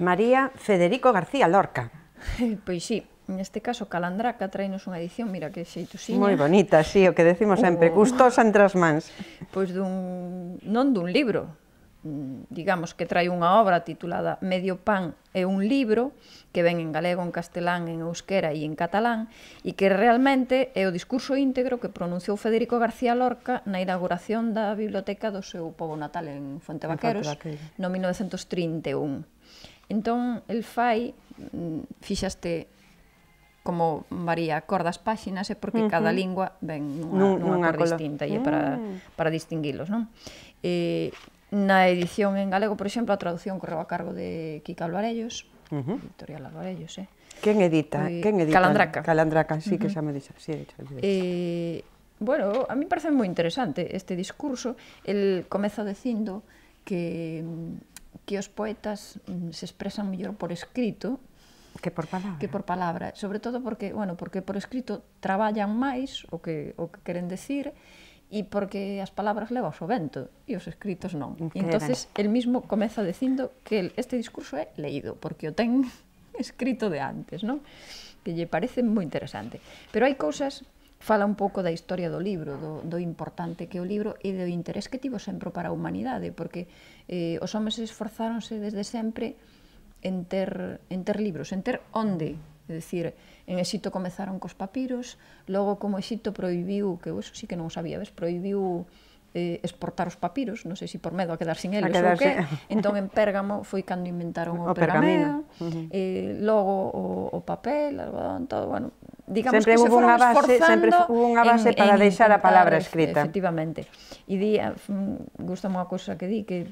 María Federico García Lorca. Pois sí, neste caso Calandraca traínos unha edición, mira que xeito xeitusiña. Moi bonita, sí, o que decimos sempre, uh. gustosa entre as mans. Pois dun non dun libro, mm, digamos que trai unha obra titulada Medio pan é un libro que ven en galego, en castelán, en euskera e en catalán e que realmente é o discurso íntegro que pronunciou Federico García Lorca na inauguración da biblioteca do seu pobo natal en Fonte Vaqueros, no 1931. Entón, el fai, mm, fixaste como María cordas páxinas é porque uh -huh. cada lingua ven nunha, nunha, nunha cor distinta e é ah. para, para distinguilos, non? Eh, na edición en galego, por exemplo, a traducción correu a cargo de Kika Alvarellos, uh -huh. editorial Alvarellos, eh? Quen edita? E, eh, Quen edita? Calandraca. Calandraca, sí, uh -huh. que xa me dixo. Sí, xa me Eh, bueno, a mí parece moi interesante este discurso. El comeza dicindo que mm, que os poetas mm, se expresan mellor por escrito que por palabra. Que por palabra, sobre todo porque, bueno, porque por escrito traballan máis o que o que queren decir e porque as palabras leva o vento e os escritos non. Que Entonces, el mismo comeza dicindo que este discurso é leído, porque o ten escrito de antes, non? Que lle parece moi interesante. Pero hai cousas fala un pouco da historia do libro, do, do importante que o libro e do interés que tivo sempre para a humanidade, porque eh, os homes esforzáronse desde sempre en ter, en ter libros, en ter onde, é dicir, en Exito comezaron cos papiros, logo como Exito proibiu, que eu eso sí que non sabía, ves, proibiu eh, exportar os papiros, non sei se por medo a quedar sin eles quedarse... ou que, entón en Pérgamo foi cando inventaron o, o pergameo, pergamino. Uh -huh. eh, logo o, o papel, algodón, todo, bueno, Siempre que base, hubo una base para dejar la palabra escrita. Efectivamente. Y e di, ah, gusta una cosa que di que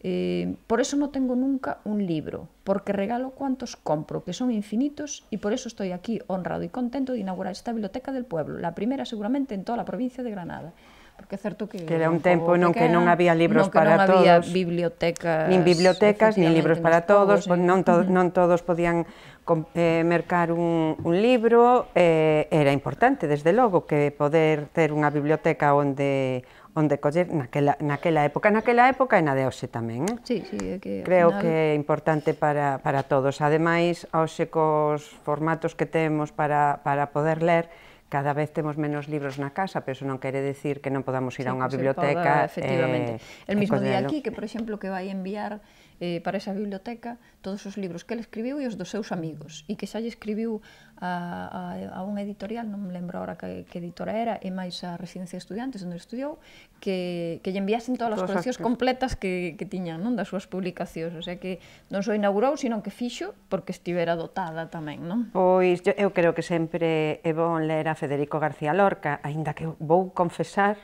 eh, por eso no tengo nunca un libro, porque regalo cuantos compro, que son infinitos, y por eso estoy aquí honrado y contento de inaugurar esta biblioteca del pueblo, la primera seguramente en toda la provincia de Granada. porque é certo que... Que era un tempo non que non había libros para non todos. Non había bibliotecas... Nin bibliotecas, nin libros para todos, todos non, to, non todos podían com, eh, mercar un, un libro. Eh, era importante, desde logo, que poder ter unha biblioteca onde onde coller naquela, naquela época, naquela época e na de hoxe tamén. Eh? Sí, sí, é que, Creo final... que é importante para, para todos. Ademais, hoxe cos formatos que temos para, para poder ler, cada vez temos menos libros na casa, pero iso non quere decir que non podamos ir sí, a unha biblioteca. Poda, efectivamente. Eh, el mismo día aquí, que por exemplo que vai enviar eh, para esa biblioteca todos os libros que ele escribiu e os dos seus amigos, e que xa lle escribiu a, a, a unha editorial, non me lembro ahora que, que editora era, e máis a Residencia de Estudiantes, onde estudiou, que, que lle enviasen todas as coleccións completas que, que tiñan, non das súas publicacións, o sea que non só inaugurou, sino que fixo porque estivera dotada tamén, non? Pois eu, eu creo que sempre é bon ler a Federico García Lorca, aínda que vou confesar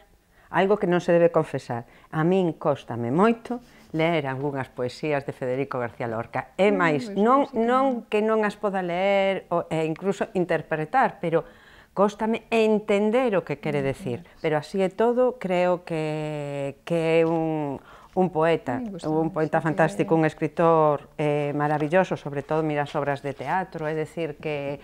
algo que non se debe confesar. A min cóstame moito ler algunhas poesías de Federico García Lorca. É máis, pois pois non, non que non as poda ler e incluso interpretar, pero cóstame entender o que quere decir. Pois. Pero así é todo, creo que, que é un, un poeta, un poeta fantástico, un escritor eh, maravilloso, sobre todo miras obras de teatro, é decir que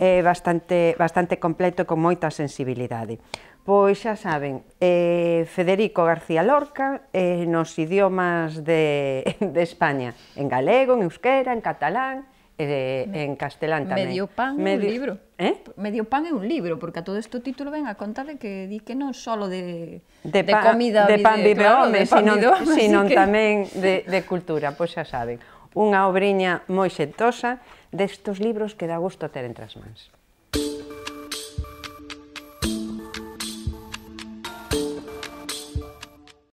eh, bastante, bastante completo e con moita sensibilidade. Pois xa saben, eh, Federico García Lorca eh, nos idiomas de, de España, en galego, en euskera, en catalán, eh, en castelán tamén. Medio pan Medio... un libro. Eh? Medio pan é un libro, porque a todo este título ven a conta de que di que non só de, de, pa, de comida de pan vive claro, home, sino, sino que... tamén de, de cultura, pois xa saben unha obriña moi xentosa destos libros que dá gusto ter entre as mans.